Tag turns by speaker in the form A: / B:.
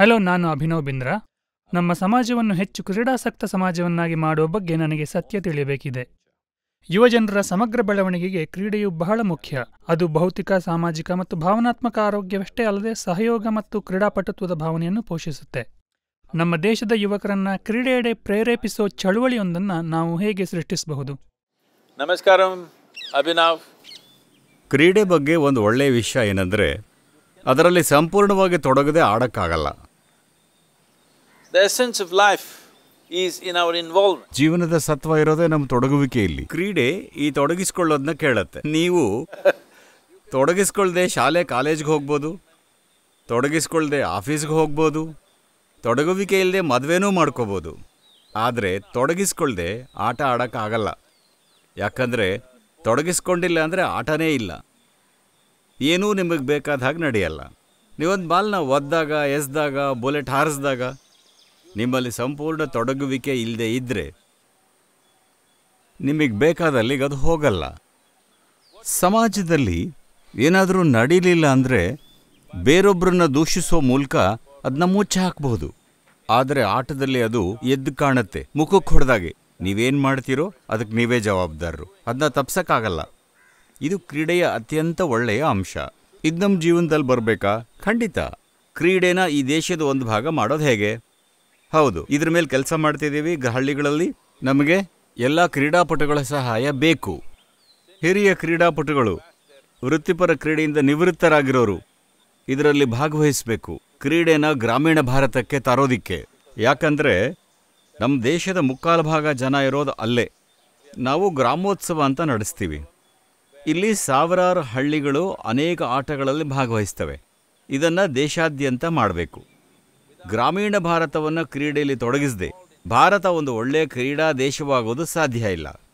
A: hello ನಾನು ಅಭಿನವ್ ಬಿಂದ್ರ ನಮ್ಮ ಸಮಾಜವನ್ನು ಹೆಚ್ಚು ಕ್ರೀಡಾಸಕ್ತ ಸಮಾಜವನ್ನಾಗಿ ಮಾಡುವ ಬಗ್ಗೆ ನನಗೆ ಸತ್ಯ ತಿಳಿಯಬೇಕಿದೆ ಯುವಜನರ ಸಮಗ್ರ ಬೆಳವಣಿಗೆಗೆ ಕ್ರೀಡೆಯು ಬಹಳ ಮುಖ್ಯ ಅದು ಭೌತಿಕ ಸಾಮಾಜಿಕ ಮತ್ತು ಭಾವನಾತ್ಮಕ ಆರೋಗ್ಯವಷ್ಟೇ ಅಲ್ಲದೆ ಸಹಯೋಗ ಮತ್ತು ಕ್ರೀಡಾಪಟುತ್ವದ ಭಾವನೆಯನ್ನು ಪೋಷಿಸುತ್ತೆ ನಮ್ಮ ದೇಶದ ಯುವಕರನ್ನ ಕ್ರೀಡೆಯೆಡೆ ಪ್ರೇರೇಪಿಸೋ ಚಳುವಳಿಯೊಂದನ್ನು ನಾವು ಹೇಗೆ ಸೃಷ್ಟಿಸಬಹುದು
B: ನಮಸ್ಕಾರ ಅಭಿನವ್ ಕ್ರೀಡೆ ಬಗ್ಗೆ ಒಂದು ಒಳ್ಳೆಯ ವಿಷಯ ಏನಂದರೆ ಅದರಲ್ಲಿ ಸಂಪೂರ್ಣವಾಗಿ ತೊಡಗದೆ ಆಡೋಕ್ಕಾಗಲ್ಲ ಈಸ್ ಇನ್ ಅವರ್ ಜೀವನದ ಸತ್ವ ಇರೋದೇ ನಮ್ಮ ತೊಡಗುವಿಕೆ ಇಲ್ಲಿ ಕ್ರೀಡೆ ಈ ತೊಡಗಿಸ್ಕೊಳ್ಳೋದನ್ನ ಕೇಳತ್ತೆ ನೀವು ತೊಡಗಿಸ್ಕೊಳ್ದೆ ಶಾಲೆ ಕಾಲೇಜ್ಗೆ ಹೋಗ್ಬೋದು ತೊಡಗಿಸ್ಕೊಳ್ದೆ ಆಫೀಸ್ಗೆ ಹೋಗ್ಬೋದು ತೊಡಗುವಿಕೆ ಇಲ್ಲದೆ ಮದುವೆನೂ ಮಾಡ್ಕೋಬೋದು ಆದರೆ ತೊಡಗಿಸ್ಕೊಳ್ದೆ ಆಟ ಆಡೋಕ್ಕಾಗಲ್ಲ ಯಾಕಂದರೆ ತೊಡಗಿಸ್ಕೊಂಡಿಲ್ಲ ಅಂದರೆ ಆಟನೇ ಇಲ್ಲ ಏನೂ ನಿಮಗೆ ಬೇಕಾದ ಹಾಗೆ ನಡೆಯಲ್ಲ ನೀವೊಂದು ಬಾಲ್ನ ಒದ್ದಾಗ ಎಸ್ದಾಗ ಬುಲೆಟ್ ಹಾರಿಸ್ದಾಗ ನಿಮ್ಮಲ್ಲಿ ಸಂಪೂರ್ಣ ತೊಡಗುವಿಕೆ ಇಲ್ಲದೆ ಇದ್ದರೆ ನಿಮಗೆ ಬೇಕಾದಲ್ಲಿ ಅದು ಹೋಗಲ್ಲ ಸಮಾಜದಲ್ಲಿ ಏನಾದರೂ ನಡೀಲಿಲ್ಲ ಅಂದರೆ ಬೇರೊಬ್ಬರನ್ನ ದೂಷಿಸೋ ಮೂಲಕ ಅದನ್ನ ಮುಚ್ಚಿ ಹಾಕ್ಬಹುದು ಆದರೆ ಆಟದಲ್ಲಿ ಅದು ಎದ್ದು ಕಾಣುತ್ತೆ ಮುಖಕ್ಕೆ ಹೊಡೆದಾಗೆ ನೀವೇನು ಮಾಡ್ತೀರೋ ಅದಕ್ಕೆ ನೀವೇ ಜವಾಬ್ದಾರರು ಅದನ್ನ ತಪ್ಸಕ್ಕಾಗಲ್ಲ ಇದು ಕ್ರೀಡೆಯ ಅತ್ಯಂತ ಒಳ್ಳೆಯ ಅಂಶ ಇದು ನಮ್ಮ ಜೀವನದಲ್ಲಿ ಬರಬೇಕಾ ಖಂಡಿತ ಕ್ರೀಡೆನ ಈ ದೇಶದ ಒಂದು ಭಾಗ ಮಾಡೋದು ಹೇಗೆ ಹೌದು ಇದ್ರ ಮೇಲೆ ಕೆಲಸ ಮಾಡ್ತಿದ್ದೀವಿ ಹಳ್ಳಿಗಳಲ್ಲಿ ನಮಗೆ ಎಲ್ಲ ಕ್ರೀಡಾಪಟುಗಳ ಸಹಾಯ ಬೇಕು ಹಿರಿಯ ಕ್ರೀಡಾಪಟುಗಳು ವೃತ್ತಿಪರ ಕ್ರೀಡೆಯಿಂದ ನಿವೃತ್ತರಾಗಿರೋರು ಇದರಲ್ಲಿ ಭಾಗವಹಿಸಬೇಕು ಕ್ರೀಡೆನ ಗ್ರಾಮೀಣ ಭಾರತಕ್ಕೆ ತರೋದಿಕ್ಕೆ ಯಾಕಂದರೆ ನಮ್ಮ ದೇಶದ ಮುಕ್ಕಾಲು ಭಾಗ ಜನ ಇರೋದು ಅಲ್ಲೇ ನಾವು ಗ್ರಾಮೋತ್ಸವ ಅಂತ ನಡೆಸ್ತೀವಿ ಇಲ್ಲಿ ಸಾವಿರಾರು ಹಳ್ಳಿಗಳು ಅನೇಕ ಆಟಗಳಲ್ಲಿ ಭಾಗವಹಿಸ್ತವೆ ಇದನ್ನು ದೇಶಾದ್ಯಂತ ಮಾಡಬೇಕು ಗ್ರಾಮೀಣ ಭಾರತವನ್ನು ಕ್ರೀಡೆಯಲ್ಲಿ ತೊಡಗಿಸದೆ ಭಾರತ ಒಂದು ಒಳ್ಳೆಯ ಕ್ರೀಡಾ ದೇಶವಾಗುವುದು ಸಾಧ್ಯ ಇಲ್ಲ